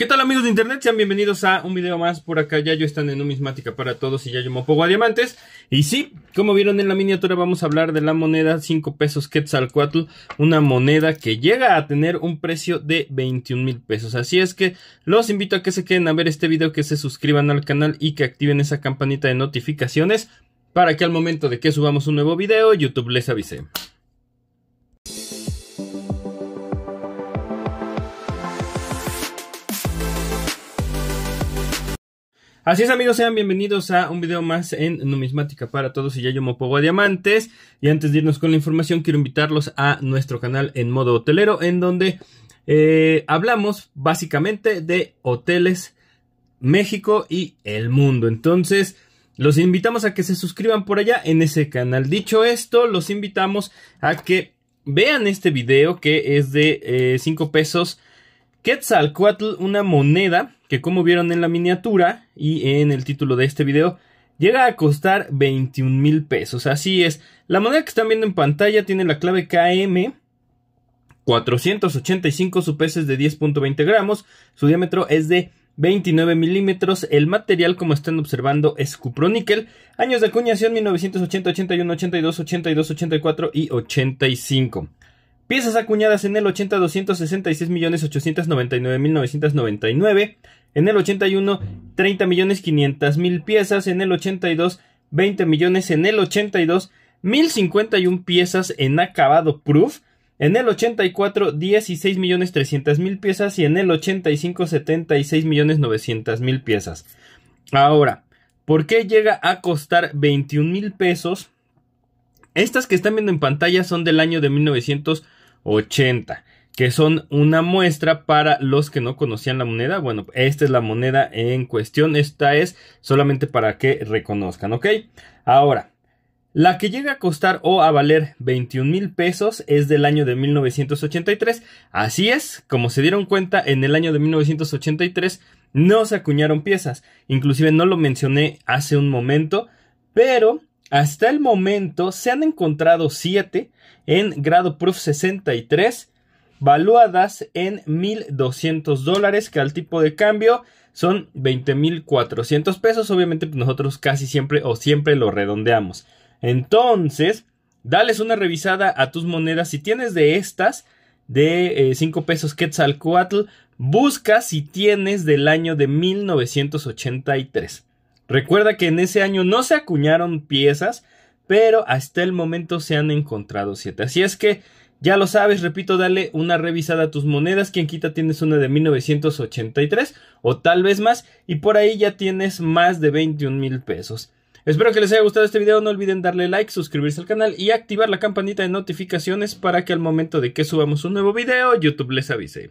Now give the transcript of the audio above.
¿Qué tal amigos de internet? Sean bienvenidos a un video más por acá. ya yo están en numismática para todos y ya me pongo a diamantes. Y sí, como vieron en la miniatura, vamos a hablar de la moneda 5 pesos Quetzalcoatl, una moneda que llega a tener un precio de 21 mil pesos. Así es que los invito a que se queden a ver este video, que se suscriban al canal y que activen esa campanita de notificaciones para que al momento de que subamos un nuevo video, YouTube les avise. Así es amigos, sean bienvenidos a un video más en Numismática para Todos y ya yo me pongo a diamantes. Y antes de irnos con la información, quiero invitarlos a nuestro canal en modo hotelero, en donde eh, hablamos básicamente de hoteles México y el mundo. Entonces, los invitamos a que se suscriban por allá en ese canal. Dicho esto, los invitamos a que vean este video que es de 5 eh, pesos Quetzalcoatl, una moneda que como vieron en la miniatura y en el título de este video, llega a costar 21 mil pesos. Así es, la moneda que están viendo en pantalla tiene la clave KM 485, su peso es de 10.20 gramos, su diámetro es de 29 milímetros, el material como están observando es cuproníquel, años de acuñación 1980, 81, 82, 82, 84 y 85. Piezas acuñadas en el 80, 266.899.999. En el 81, 30 millones 500 mil piezas. En el 82, 20 millones. En el 82, 1.051 piezas en acabado proof. En el 84, 16 millones 300 mil piezas y en el 85, 76 millones 900 mil piezas. Ahora, ¿por qué llega a costar 21 mil pesos? Estas que están viendo en pantalla son del año de 1900. 80, que son una muestra para los que no conocían la moneda. Bueno, esta es la moneda en cuestión, esta es solamente para que reconozcan, ¿ok? Ahora, la que llega a costar o a valer 21 mil pesos es del año de 1983. Así es, como se dieron cuenta, en el año de 1983 no se acuñaron piezas. Inclusive no lo mencioné hace un momento, pero hasta el momento se han encontrado 7 en grado proof 63, valuadas en 1.200 dólares, que al tipo de cambio son 20.400 pesos. Obviamente pues, nosotros casi siempre o siempre lo redondeamos. Entonces, dales una revisada a tus monedas. Si tienes de estas, de 5 eh, pesos Quetzalcoatl, busca si tienes del año de 1983. Recuerda que en ese año no se acuñaron piezas, pero hasta el momento se han encontrado siete. Así es que ya lo sabes, repito, dale una revisada a tus monedas. Quien quita tienes una de 1983 o tal vez más. Y por ahí ya tienes más de 21 mil pesos. Espero que les haya gustado este video. No olviden darle like, suscribirse al canal y activar la campanita de notificaciones para que al momento de que subamos un nuevo video, YouTube les avise.